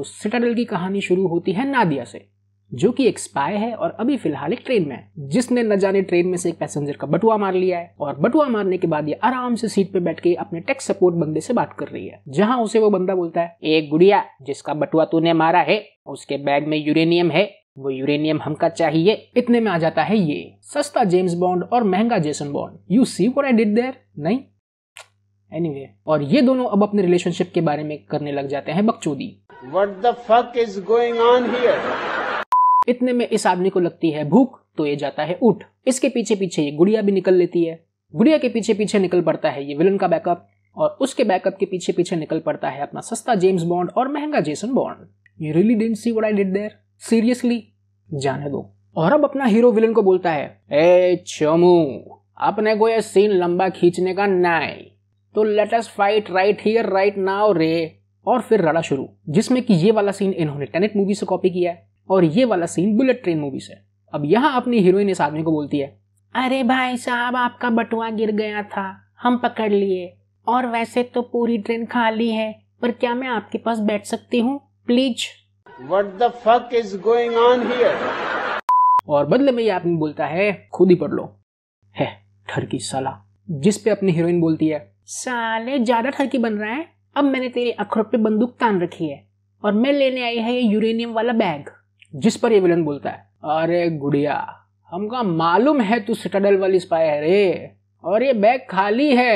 तो सिटाडल की कहानी शुरू होती है नादिया से जो कि एक स्पाय है और अभी फिलहाल एक ट्रेन में है जिसने न जाने ट्रेन में से एक पैसेंजर का बटुआ मार लिया है और बटुआ मारने के बाद ये आराम से सीट पे बैठ के अपने टेक्स सपोर्ट बंदे से बात कर रही है जहां उसे वो बंदा बोलता है एक गुड़िया जिसका बटुआ तूने मारा है उसके बैग में यूरेनियम है वो यूरेनियम हमका चाहिए इतने में आ जाता है ये सस्ता जेम्स बॉन्ड और महंगा Jason Bond you see what I did there नहीं एनीवे anyway, और ये दोनों अब अपने रिलेशनशिप के बारे में करने लग जाते हैं बकचोदी What the fuck is going on here? इतने में इस आदमी को लगती है भूख तो ये जाता है ऊट इसके पीछे पीछे ये गुड़िया भी निकल लेती है गुड़िया के पीछे पीछे निकल पड़ता है ये विलन का बैकअप और उसके बैकअप के पीछे पीछे निकल पड़ता है अपना सस्ता जेम्स बॉन्ड और महंगा Jason Bond you really didn't see what I did there seriously जाने दो और अब अपना हीरो विलन को बोलता है ए चोमू अपने को यह सीन लंबा खींचने का नहीं तो let us fight right here right now रे और फिर रड़ा शुरू जिसमें कि ये वाला सीन इन्होंने टेनेट मूवी से कॉपी किया है और ये वाला सीन बुलेट ट्रेन मूवी से अब यहाँ अपनी हीरोइन इस आदमी को बोलती है अरे भाई साहब आपका बटुआ गिर गया था हम पकड़ लिए और वैसे तो पूरी ट्रेन खाली है पर क्या मैं आपके पास बैठ सकती हूँ please what the fuck is going on here और बदले में ये आदमी बोलता है खुद ही पढ़ लो है ठरकी साला जिस पे अपनी हीरोइन बोलती है साले ज्यादा ठरकी बन रहा है अब मैंने तेरे अखरोट पे बंदूक तान रखी है और मैं लेने आई है ये यूरेनियम वाला बैग जिस पर ये विलन बोलता है अरे गुड़िया हमका मालूम है तू सिटाडल वाली स्पाई है रे और ये बैग खाली है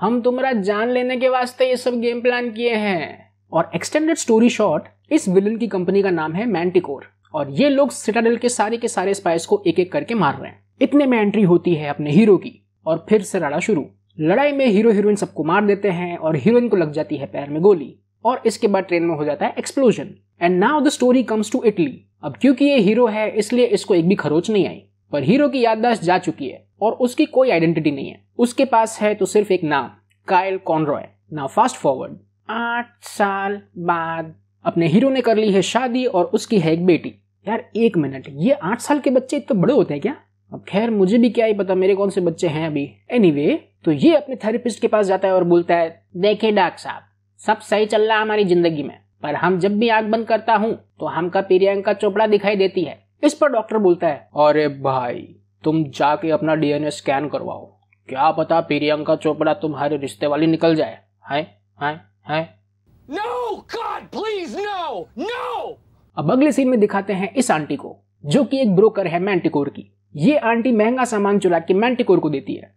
हम तुम्हारा जान लेने के वास्ते ये सब गेम प्लान किए हैं और एक्सटेंडेड स्टोरी शॉर्ट इस विलन की कंपनी का नाम है मैंटिकोर और ये लोग सिटाडल के सारे के सारे स्पाइस को एक एक करके मार रहे हैं इतने में एंट्री होती है अपने हीरो की और फिर से लड़ा शुरू लड़ाई में हीरो हीरोइन सबको मार देते हैं और हीरोइन को लग जाती है पैर में गोली और इसके बाद ट्रेन में हो जाता है explosion and now the story comes to Italy अब क्योंकि ये हीरो है इसलिए इसको एक भी खरोच नहीं आई पर हीरो की याददाश्त जा चुकी है और उसकी कोई आइडेंटिटी नहीं है उसके पास है तो सिर्फ एक नाम कायल कॉनरॉय नाउ फास्ट फॉरवर्ड आठ साल बाद अपने हीरो ने कर ली है शादी और उसकी है एक बेटी यार एक मिनट ये आठ साल के बच्चे इतने बड़े होते हैं क्या अब खैर मुझे भी क्या ही पता मेरे कौन से बच्चे हैं अभी एनी anyway, तो ये अपने थेरेपिस्ट के पास जाता है और बोलता है देखे डॉक्टर साहब सब सही चल रहा है हमारी जिंदगी में पर हम जब भी आग बंद करता हूँ तो हमका प्रियंका चोपड़ा दिखाई देती है इस पर डॉक्टर बोलता है अरे भाई तुम जाके अपना डीएनए स्कैन करवाओ क्या पता प्रियंका चोपड़ा तुम्हारे रिश्ते वाली निकल जाए है है है no, God, please, no, no! अब अगले सीन में दिखाते हैं इस आंटी को जो कि एक ब्रोकर है मैंटिकोर की ये आंटी महंगा सामान चुरा के मैंटिकोर को देती है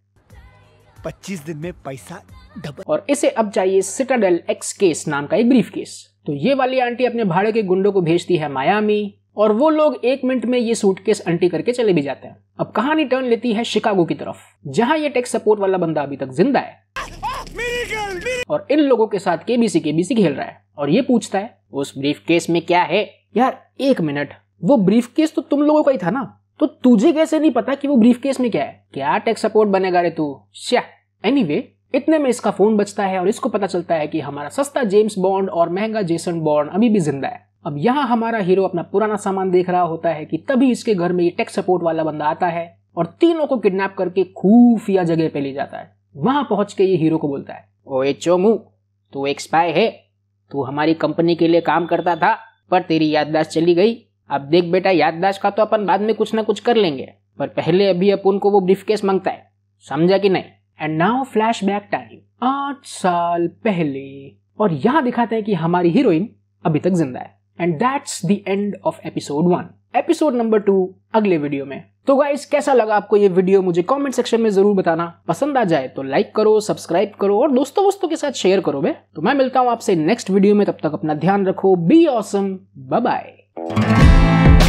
पच्चीस दिन में पैसा डबल और इसे अब चाहिए सिटाडेल एक्स केस नाम का एक ब्रीफ केस तो ये वाली आंटी अपने भाड़े के गुंडों को भेजती है मायामी और वो लोग एक मिनट में ये सूटकेस अंटी करके चले भी जाते हैं अब कहानी टर्न लेती है शिकागो की तरफ जहाँ ये टेक्स सपोर्ट वाला बंदा अभी तक जिंदा है और इन लोगों के साथ केबीसी केबीसी खेल रहा है और ये पूछता है उस ब्रीफ केस में क्या है यार एक मिनट वो ब्रीफ केस तो तुम लोगों का ही था ना तो तुझे कैसे नहीं पता कि वो ब्रीफ केस में क्या है क्या टेक सपोर्ट बनेगा रे तू श्या एनी anyway, इतने में इसका फोन बचता है और इसको पता चलता है कि हमारा सस्ता जेम्स बॉन्ड और महंगा जेसन बॉन्ड अभी भी जिंदा है अब यहाँ हमारा हीरो अपना पुराना सामान देख रहा होता है कि तभी इसके घर में ये टेक सपोर्ट वाला बंदा आता है और तीनों को किडनैप करके खूफिया जगह पे ले जाता है वहां पहुंच के ये हीरो को बोलता है ओए चोमू तू एक स्पाई है तू हमारी कंपनी के लिए काम करता था पर तेरी याददाश्त चली गई आप देख बेटा याददाश्त का तो अपन बाद में कुछ ना कुछ कर लेंगे पर पहले अभी अपन को वो केस मांगता है समझा कि नहीं and now flashback time आठ साल पहले और यहाँ दिखाते हैं कि हमारी हीरोइन अभी तक जिंदा है and that's the end of episode one episode number two अगले वीडियो में तो गाइज कैसा लगा आपको ये वीडियो मुझे कमेंट सेक्शन में जरूर बताना पसंद आ जाए तो लाइक करो सब्सक्राइब करो और दोस्तों दोस्तों के साथ शेयर करो बे तो मैं मिलता हूँ आपसे नेक्स्ट वीडियो में तब तक अपना ध्यान रखो be awesome bye Thank you.